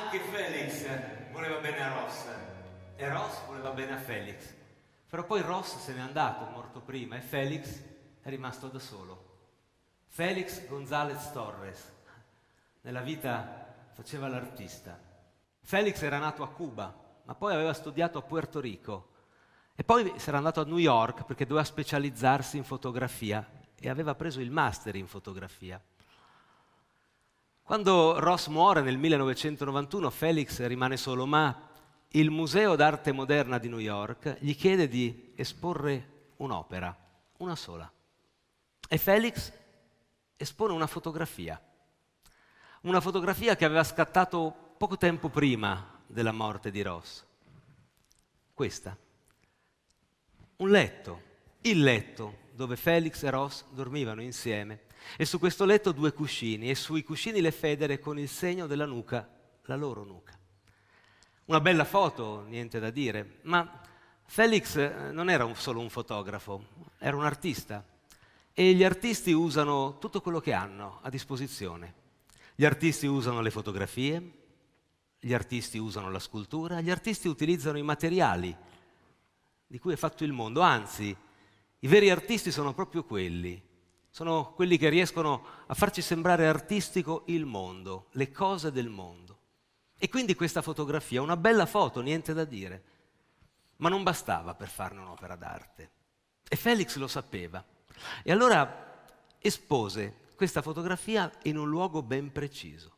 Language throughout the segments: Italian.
Anche Felix voleva bene a Ross e Ross voleva bene a Felix. Però poi Ross se n'è andato, morto prima, e Felix è rimasto da solo. Felix Gonzalez Torres, nella vita faceva l'artista. Felix era nato a Cuba, ma poi aveva studiato a Puerto Rico e poi si era andato a New York perché doveva specializzarsi in fotografia e aveva preso il master in fotografia. Quando Ross muore nel 1991, Felix rimane solo, ma il Museo d'arte moderna di New York gli chiede di esporre un'opera, una sola. E Felix espone una fotografia, una fotografia che aveva scattato poco tempo prima della morte di Ross. Questa. Un letto il letto dove Felix e Ross dormivano insieme e su questo letto due cuscini e sui cuscini le federe con il segno della nuca, la loro nuca. Una bella foto, niente da dire, ma Felix eh, non era un, solo un fotografo, era un artista e gli artisti usano tutto quello che hanno a disposizione. Gli artisti usano le fotografie, gli artisti usano la scultura, gli artisti utilizzano i materiali di cui è fatto il mondo, anzi i veri artisti sono proprio quelli, sono quelli che riescono a farci sembrare artistico il mondo, le cose del mondo. E quindi questa fotografia, una bella foto, niente da dire, ma non bastava per farne un'opera d'arte. E Felix lo sapeva. E allora espose questa fotografia in un luogo ben preciso.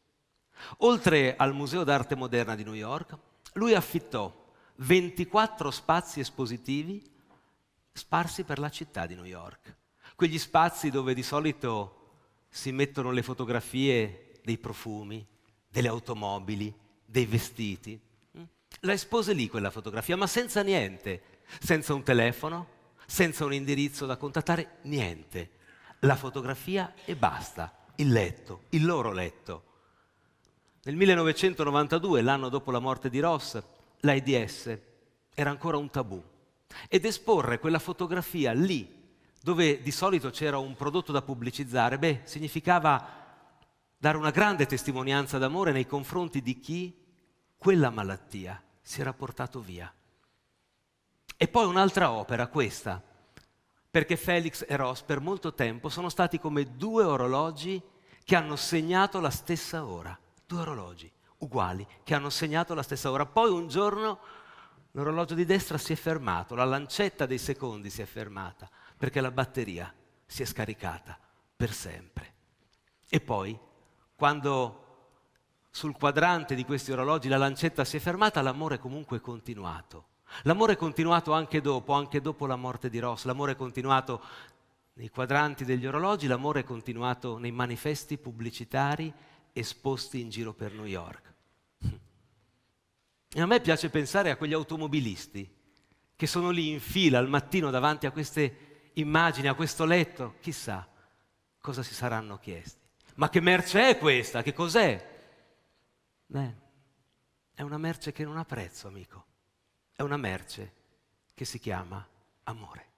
Oltre al Museo d'arte moderna di New York, lui affittò 24 spazi espositivi sparsi per la città di New York. Quegli spazi dove di solito si mettono le fotografie dei profumi, delle automobili, dei vestiti. La espose lì quella fotografia, ma senza niente, senza un telefono, senza un indirizzo da contattare, niente. La fotografia e basta, il letto, il loro letto. Nel 1992, l'anno dopo la morte di Ross, l'AIDS era ancora un tabù ed esporre quella fotografia lì, dove di solito c'era un prodotto da pubblicizzare, beh, significava dare una grande testimonianza d'amore nei confronti di chi quella malattia si era portato via. E poi un'altra opera, questa, perché Felix e Ross per molto tempo sono stati come due orologi che hanno segnato la stessa ora, due orologi uguali che hanno segnato la stessa ora. Poi un giorno l'orologio di destra si è fermato, la lancetta dei secondi si è fermata, perché la batteria si è scaricata per sempre. E poi, quando sul quadrante di questi orologi la lancetta si è fermata, l'amore comunque è continuato. L'amore è continuato anche dopo, anche dopo la morte di Ross, l'amore è continuato nei quadranti degli orologi, l'amore è continuato nei manifesti pubblicitari esposti in giro per New York. E a me piace pensare a quegli automobilisti che sono lì in fila al mattino davanti a queste immagini, a questo letto, chissà cosa si saranno chiesti. Ma che merce è questa? Che cos'è? Beh, è una merce che non ha prezzo, amico. È una merce che si chiama amore.